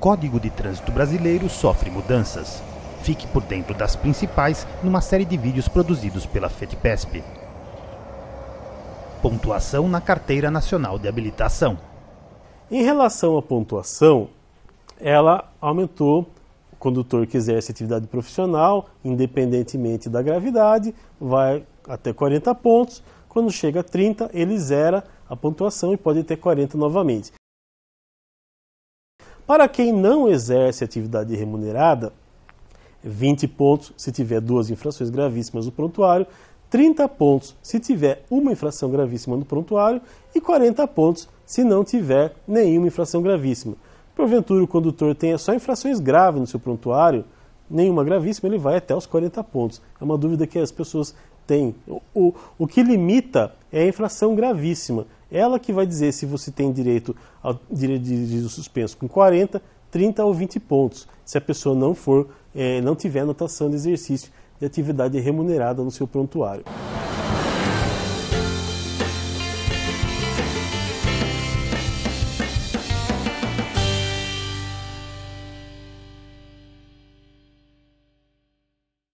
Código de Trânsito Brasileiro sofre mudanças. Fique por dentro das principais numa série de vídeos produzidos pela FETPESP. Pontuação na Carteira Nacional de Habilitação. Em relação à pontuação, ela aumentou. O condutor que exerce atividade profissional, independentemente da gravidade, vai até 40 pontos. Quando chega a 30, ele zera a pontuação e pode ter 40 novamente. Para quem não exerce atividade remunerada, 20 pontos se tiver duas infrações gravíssimas no prontuário, 30 pontos se tiver uma infração gravíssima no prontuário e 40 pontos se não tiver nenhuma infração gravíssima. Porventura, o condutor tenha só infrações graves no seu prontuário, nenhuma gravíssima, ele vai até os 40 pontos. É uma dúvida que as pessoas têm. O, o, o que limita é a infração gravíssima. Ela que vai dizer se você tem direito ao direito de juízo suspenso com 40, 30 ou 20 pontos, se a pessoa não for, é, não tiver anotação de exercício de atividade remunerada no seu prontuário.